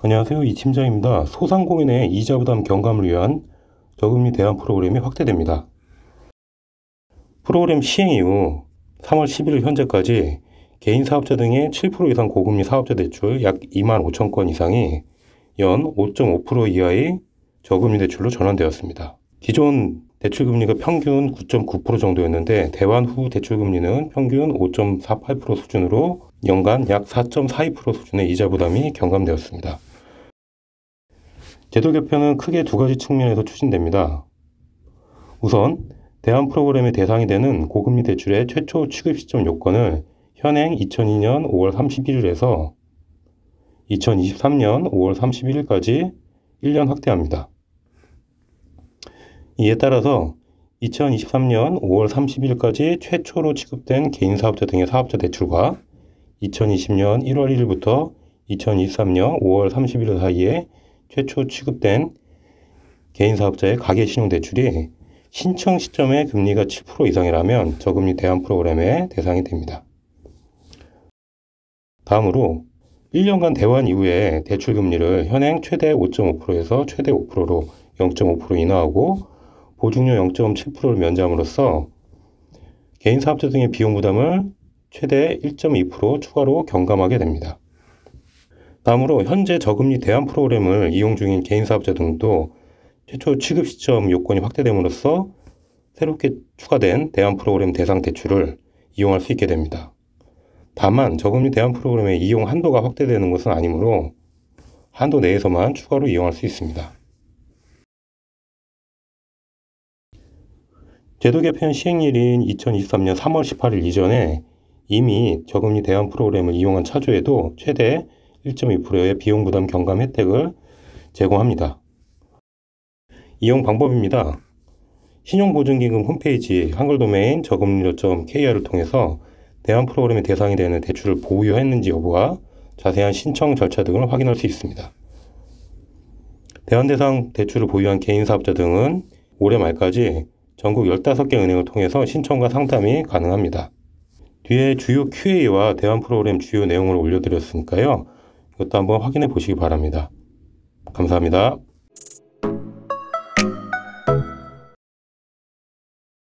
안녕하세요. 이 팀장입니다. 소상공인의 이자 부담 경감을 위한 저금리 대안 프로그램이 확대됩니다. 프로그램 시행 이후 3월 11일 현재까지 개인 사업자 등의 7% 이상 고금리 사업자 대출 약 2만 5천 건 이상이 연 5.5% 이하의 저금리 대출로 전환되었습니다. 기존 대출 금리가 평균 9.9% 정도였는데 대환 후 대출 금리는 평균 5.48% 수준으로 연간 약 4.42% 수준의 이자 부담이 경감되었습니다. 제도 개편은 크게 두 가지 측면에서 추진됩니다. 우선 대안 프로그램의 대상이 되는 고금리 대출의 최초 취급 시점 요건을 현행 2002년 5월 31일에서 2023년 5월 31일까지 1년 확대합니다. 이에 따라서 2023년 5월 30일까지 최초로 취급된 개인사업자 등의 사업자 대출과 2020년 1월 1일부터 2023년 5월 30일 사이에 최초 취급된 개인사업자의 가계신용대출이 신청 시점에 금리가 7% 이상이라면 저금리 대안 프로그램의 대상이 됩니다. 다음으로 1년간 대환 이후에 대출 금리를 현행 최대 5.5%에서 최대 5%로 0.5% 인하하고 보증료 0.7%를 면제함으로써 개인 사업자 등의 비용 부담을 최대 1.2% 추가로 경감하게 됩니다. 다음으로 현재 저금리 대안 프로그램을 이용 중인 개인 사업자 등도 최초 취급 시점 요건이 확대됨으로써 새롭게 추가된 대안 프로그램 대상 대출을 이용할 수 있게 됩니다. 다만 저금리 대안 프로그램의 이용 한도가 확대되는 것은 아니므로 한도 내에서만 추가로 이용할 수 있습니다. 제도 개편 시행일인 2023년 3월 18일 이전에 이미 저금리 대안 프로그램을 이용한 차주에도 최대 1.2%의 비용 부담 경감 혜택을 제공합니다. 이용 방법입니다. 신용보증기금 홈페이지 한글도메인 저금리.kr을 통해서 대안 프로그램의 대상이 되는 대출을 보유했는지 여부와 자세한 신청 절차 등을 확인할 수 있습니다. 대안 대상 대출을 보유한 개인 사업자 등은 올해 말까지 전국 15개 은행을 통해서 신청과 상담이 가능합니다. 뒤에 주요 QA와 대안 프로그램 주요 내용을 올려드렸으니까요. 이것도 한번 확인해 보시기 바랍니다. 감사합니다.